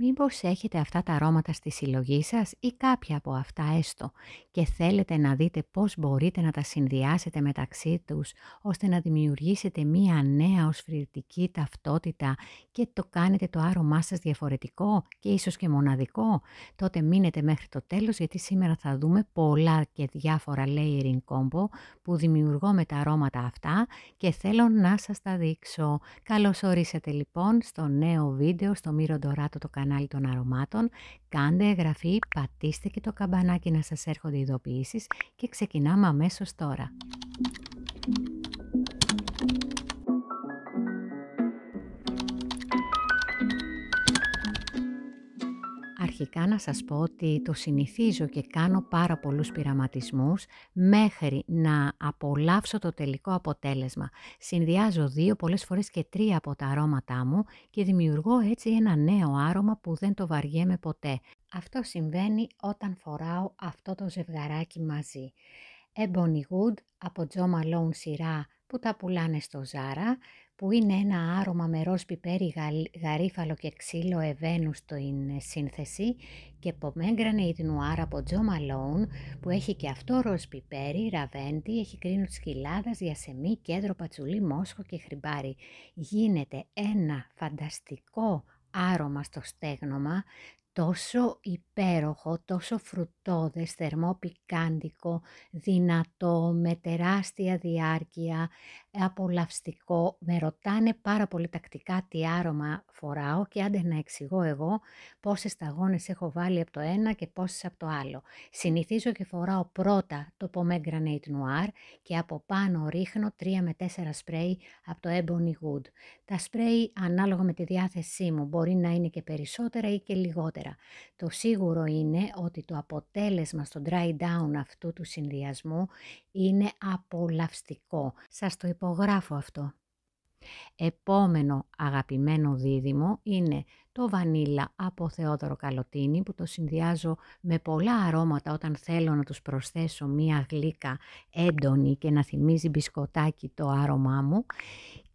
Μήπως έχετε αυτά τα αρώματα στη συλλογή σας ή κάποια από αυτά έστω και θέλετε να δείτε πώς μπορείτε να τα συνδυάσετε μεταξύ τους ώστε να δημιουργήσετε μία νέα οσφυρητική ταυτότητα και το κάνετε το άρωμά σας διαφορετικό και ίσως και μοναδικό. Τότε μείνετε μέχρι το τέλος γιατί σήμερα θα δούμε πολλά και διάφορα layering combo που δημιουργώ με τα αρώματα αυτά και θέλω να σας τα δείξω. Καλώς ορίσατε λοιπόν στο νέο βίντεο στο Μύρο το κανάλι κανάλι των αρωμάτων, κάντε εγγραφή, πατήστε και το καμπανάκι να σας έρχονται ειδοποιήσεις και ξεκινάμε αμέσως τώρα. αρχικά να σας πω ότι το συνηθίζω και κάνω πάρα πολλούς πειραματισμούς μέχρι να απολαύσω το τελικό αποτέλεσμα. Συνδυάζω δύο, πολλές φορές και τρία από τα αρώματά μου και δημιουργώ έτσι ένα νέο άρωμα που δεν το βαριέμαι ποτέ. Αυτό συμβαίνει όταν φοράω αυτό το ζευγαράκι μαζί. Ebony Wood από Jo Malone σειρά που τα πουλάνε στο Ζάρα που είναι ένα άρωμα με ροζ πιπέρι, γαρίφαλο και ξύλο ευαίνου στην ε, σύνθεση και την τνουάρα από Τζο που έχει και αυτό ροζ πιπέρι, ραβέντι, έχει κρίνο της χυλάδας, γιασεμί, κέντρο, πατσουλί, μόσχο και χρυμπάρι. Γίνεται ένα φανταστικό άρωμα στο στέγνομα, τόσο υπέροχο, τόσο φρουτόδες, θερμό πικάντικο, δυνατό, με τεράστια διάρκεια, απολαυστικό. Με ρωτάνε πάρα πολύ τακτικά τι άρωμα φοράω και άντε να εξηγώ εγώ πόσες σταγόνες έχω βάλει από το ένα και πόσες από το άλλο. Συνηθίζω και φοράω πρώτα το Pomegranate Noir και από πάνω ρίχνω 3 με 4 σπρέι από το Ebony Wood. Τα σπρέι ανάλογα με τη διάθεσή μου μπορεί να είναι και περισσότερα ή και λιγότερα. Το σίγουρο είναι ότι το αποτέλεσμα στο dry down αυτού του συνδυασμού είναι απολαυστικό. Σας το υπογράφω αυτό. Επόμενο αγαπημένο δίδυμο είναι το βανίλα από Θεόδωρο Καλοτίνη που το συνδυάζω με πολλά αρώματα όταν θέλω να τους προσθέσω μία γλύκα έντονη και να θυμίζει μπισκοτάκι το άρωμά μου.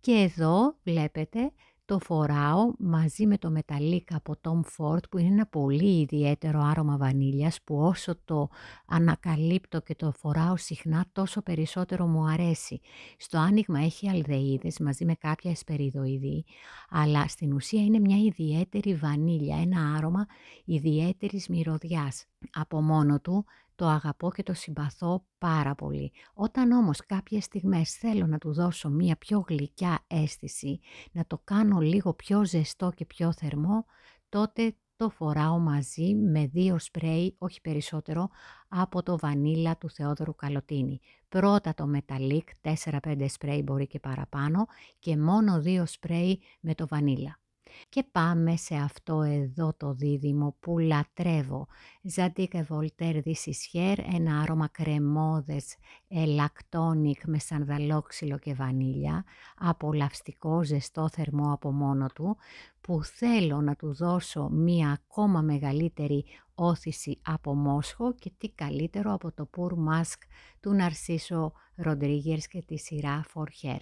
Και εδώ βλέπετε το φοράω μαζί με το μεταλλίκα από Tom Ford που είναι ένα πολύ ιδιαίτερο άρωμα βανίλιας που όσο το ανακαλύπτω και το φοράω συχνά τόσο περισσότερο μου αρέσει. Στο άνοιγμα έχει αλδεΐδες μαζί με κάποια εσπεριδοειδή αλλά στην ουσία είναι μια ιδιαίτερη βανίλια, ένα άρωμα ιδιαίτερης μυρωδιάς. Από μόνο του το αγαπώ και το συμπαθώ πάρα πολύ. Όταν όμως κάποιες στιγμές θέλω να του δώσω μία πιο γλυκιά αίσθηση, να το κάνω λίγο πιο ζεστό και πιο θερμό, τότε το φοράω μαζί με δύο σπρέι, όχι περισσότερο, από το βανίλα του Θεόδωρου Καλοτίνη. Πρώτα το μεταλίκ, 4-5 σπρέι μπορεί και παραπάνω, και μόνο δύο σπρέι με το βανίλα και πάμε σε αυτό εδώ το δίδυμο που λατρεύω. Ζαντίκα Βολτέρ Δησισχέρ, ένα άρωμα κρεμόδες, ελακτόνικ με σανδαλόξυλο και βανίλια, απολαυστικό, ζεστό, θερμό από μόνο του, που θέλω να του δώσω μία ακόμα μεγαλύτερη όθηση από μόσχο και τι καλύτερο από το Pour Mask του Ναρσίσο Ροντρίγερς και τη σειρά For Hair.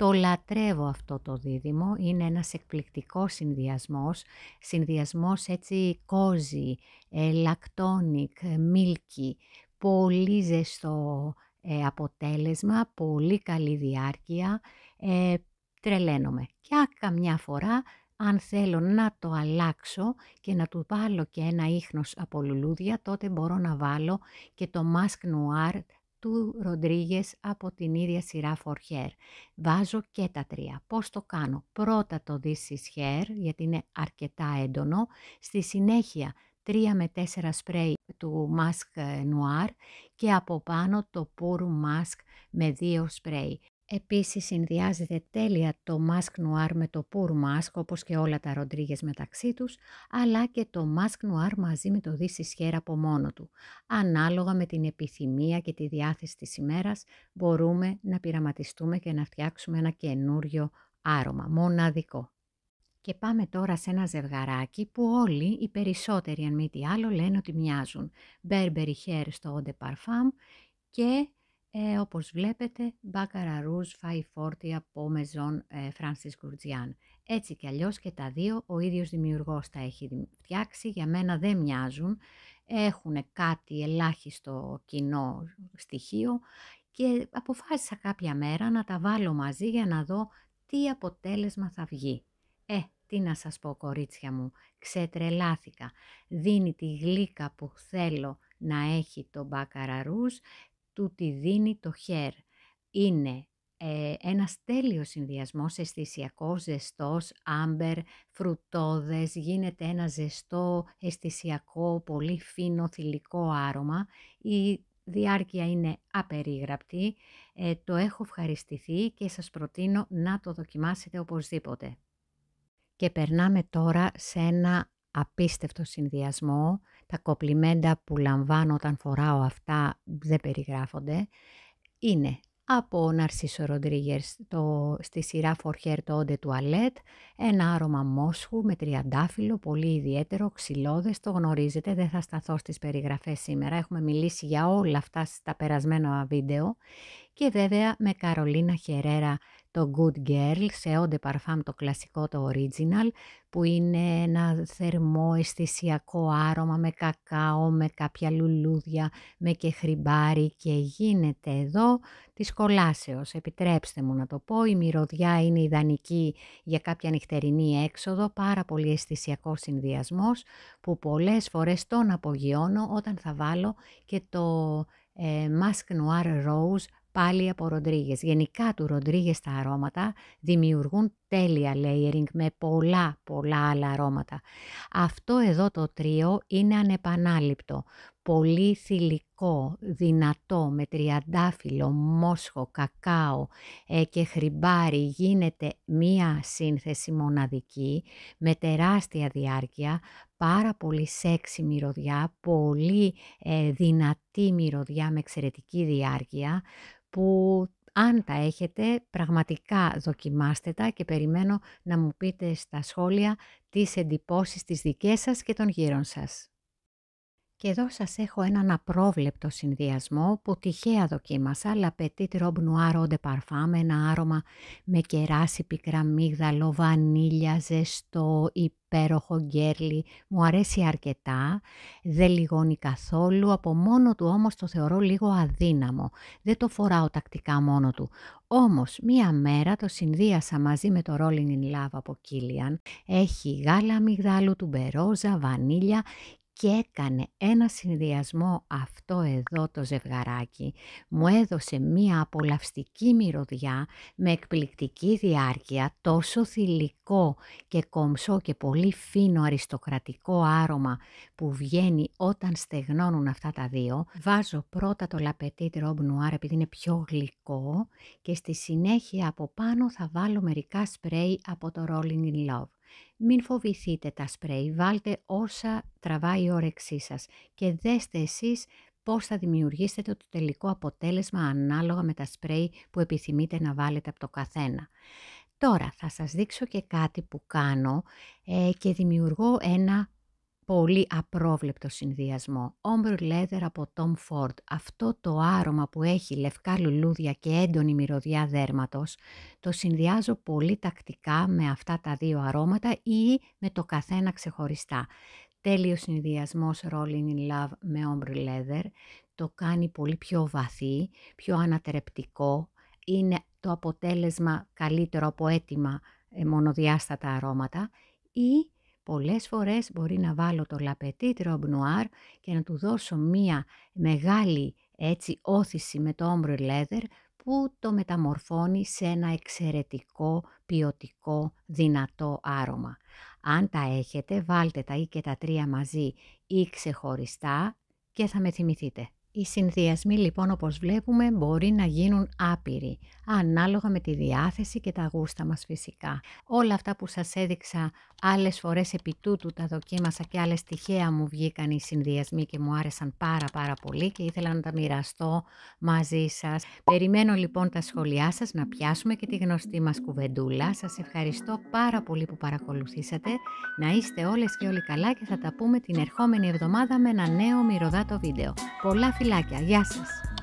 Το λατρεύω αυτό το δίδυμο, είναι ένας εκπληκτικός συνδυασμός, συνδυασμός έτσι κόζι, ε, λακτόνικ, ε, μίλκι, πολύ ζεστό ε, αποτέλεσμα, πολύ καλή διάρκεια, ε, τρελαίνομαι. Και καμιά φορά αν θέλω να το αλλάξω και να του βάλω και ένα ίχνος από λουλούδια, τότε μπορώ να βάλω και το Mask Noir του Ροντρίγες από την ίδια σειρά For Hair. Βάζω και τα τρία. Πώς το κάνω. Πρώτα το This is Hair, γιατί είναι αρκετά έντονο. Στη συνέχεια 3 με 4 σπρέι του Mask Noir και από πάνω το Pour Mask με 2 σπρέι. Επίσης συνδυάζεται τέλεια το μάσκ Noir με το Pour μάσκ όπως και όλα τα ροντρίγες μεταξύ τους, αλλά και το μάσκ Noir μαζί με το σχέρα από μόνο του. Ανάλογα με την επιθυμία και τη διάθεση της ημέρας μπορούμε να πειραματιστούμε και να φτιάξουμε ένα καινούριο άρωμα, μοναδικό. Και πάμε τώρα σε ένα ζευγαράκι που όλοι, οι περισσότεροι αν μη τι άλλο, λένε ότι μοιάζουν. Burberry Hair στο Eau Parfum και ε, όπως βλέπετε, Baccarat Rouge 540 από μεζόν Francis ε, Gurdjian. Έτσι κι αλλιώς και τα δύο, ο ίδιος δημιουργός τα έχει φτιάξει, για μένα δεν μοιάζουν, έχουν κάτι ελάχιστο κοινό στοιχείο και αποφάσισα κάποια μέρα να τα βάλω μαζί για να δω τι αποτέλεσμα θα βγει. Ε, τι να σας πω κορίτσια μου, ξετρελάθηκα. Δίνει τη γλύκα που θέλω να έχει το μπακαραρούς, του τη δίνει το χέρ. Είναι ε, ένας τέλειος συνδυασμός, αισθησιακός, ζεστός, άμπερ, φρουτόδες, γίνεται ένα ζεστό, αισθησιακό, πολύ φίνο, θηλυκό άρωμα. Η διάρκεια είναι απερίγραπτη, ε, το έχω ευχαριστηθεί και σας προτείνω να το δοκιμάσετε οπωσδήποτε. Και περνάμε τώρα σε ένα απίστευτο συνδυασμό τα κοπλιμέντα που λαμβάνω όταν φοράω αυτά δεν περιγράφονται. Είναι από ο Ναρσίσο Ροντρίγερ το, στη σειρά For Hair το Onde Toilette, ένα άρωμα μόσχου με τριαντάφυλλο, πολύ ιδιαίτερο, ξυλώδες, το γνωρίζετε, δεν θα σταθώ στις περιγραφές σήμερα, έχουμε μιλήσει για όλα αυτά στα περασμένα βίντεο και βέβαια με Καρολίνα Χερέρα το Good Girl σε Eau de Parfum το κλασικό το original που είναι ένα θερμό αισθησιακό άρωμα με κακάο, με κάποια λουλούδια, με και χρυμπάρι και γίνεται εδώ της κολάσεως. Επιτρέψτε μου να το πω, η μυρωδιά είναι ιδανική για κάποια νυχτερινή έξοδο, πάρα πολύ αισθησιακό συνδυασμός που πολλές φορές τον απογειώνω όταν θα βάλω και το ε, Mask Noir Rose πάλι από Ροντρίγες. Γενικά του Ροντρίγες τα αρώματα δημιουργούν τέλεια layering με πολλά πολλά άλλα αρώματα. Αυτό εδώ το τρίο είναι ανεπανάληπτο, πολύ θηλυκό, δυνατό, με τριαντάφυλλο, μόσχο, κακάο ε, και χρυμπάρι γίνεται μία σύνθεση μοναδική με τεράστια διάρκεια, πάρα πολύ σεξι μυρωδιά, πολύ ε, δυνατή μυρωδιά με εξαιρετική διάρκεια, που αν τα έχετε, πραγματικά δοκιμάστε τα και περιμένω να μου πείτε στα σχόλια τις εντυπώσεις της δικές σας και των γύρων σας. Και εδώ σας έχω έναν απρόβλεπτο συνδυασμό που τυχαία δοκίμασα, αλλά petit robe noir de parfum, ένα άρωμα με κεράσι, πικρά μίγδαλο, βανίλια, ζεστό, υπέροχο γκέρλι. Μου αρέσει αρκετά, δεν λιγώνει καθόλου, από μόνο του όμως το θεωρώ λίγο αδύναμο. Δεν το φοράω τακτικά μόνο του. Όμως μία μέρα το συνδύασα μαζί με το Rolling in Love από Killian. Έχει γάλα αμυγδάλου τουμπερόζα, βανίλια και έκανε ένα συνδυασμό αυτό εδώ το ζευγαράκι, μου έδωσε μία απολαυστική μυρωδιά με εκπληκτική διάρκεια, τόσο θηλυκό και κομψό και πολύ φίνο αριστοκρατικό άρωμα που βγαίνει όταν στεγνώνουν αυτά τα δύο. Βάζω πρώτα το λαπετή Robe Noir επειδή είναι πιο γλυκό και στη συνέχεια από πάνω θα βάλω μερικά σπρέι από το Rolling in Love. Μην φοβηθείτε τα σπρέι, βάλτε όσα τραβάει η όρεξή σας και δέστε εσείς πώς θα δημιουργήσετε το τελικό αποτέλεσμα ανάλογα με τα σπρέι που επιθυμείτε να βάλετε από το καθένα. Τώρα θα σας δείξω και κάτι που κάνω ε, και δημιουργώ ένα πολύ απρόβλεπτο συνδυασμό. Ombre Leather από Tom Ford. Αυτό το άρωμα που έχει λευκά λουλούδια και έντονη μυρωδιά δέρματος, το συνδυάζω πολύ τακτικά με αυτά τα δύο αρώματα ή με το καθένα ξεχωριστά. Τέλειος συνδυασμός Rolling in Love με Ombre Leather, το κάνει πολύ πιο βαθύ, πιο ανατρεπτικό, είναι το αποτέλεσμα καλύτερο από έτοιμα ε, μονοδιάστατα αρώματα ή Πολλές φορές μπορεί να βάλω το Robe Noir και να του δώσω μία μεγάλη έτσι όθηση με το όμπρο leather που το μεταμορφώνει σε ένα εξαιρετικό, ποιοτικό, δυνατό άρωμα. Αν τα έχετε, βάλτε τα ή και τα τρία μαζί ή ξεχωριστά και θα με θυμηθείτε. Οι συνδυασμοί λοιπόν όπως βλέπουμε μπορεί να γίνουν άπειροι ανάλογα με τη διάθεση και τα γούστα μας φυσικά. Όλα αυτά που σας έδειξα άλλες φορές επί τούτου τα δοκίμασα και άλλες τυχαία μου βγήκαν οι συνδυασμοί και μου άρεσαν πάρα πάρα πολύ και ήθελα να τα μοιραστώ μαζί σας. Περιμένω λοιπόν τα σχόλιά σας να πιάσουμε και τη γνωστή μας κουβεντούλα. Σας ευχαριστώ πάρα πολύ που παρακολουθήσατε. Να είστε όλες και όλοι καλά και θα τα πούμε την ερχόμενη εβδομάδα με ένα νέο μυρωδάτο βίντεο. Πολλά φιλάκια. Γεια σας!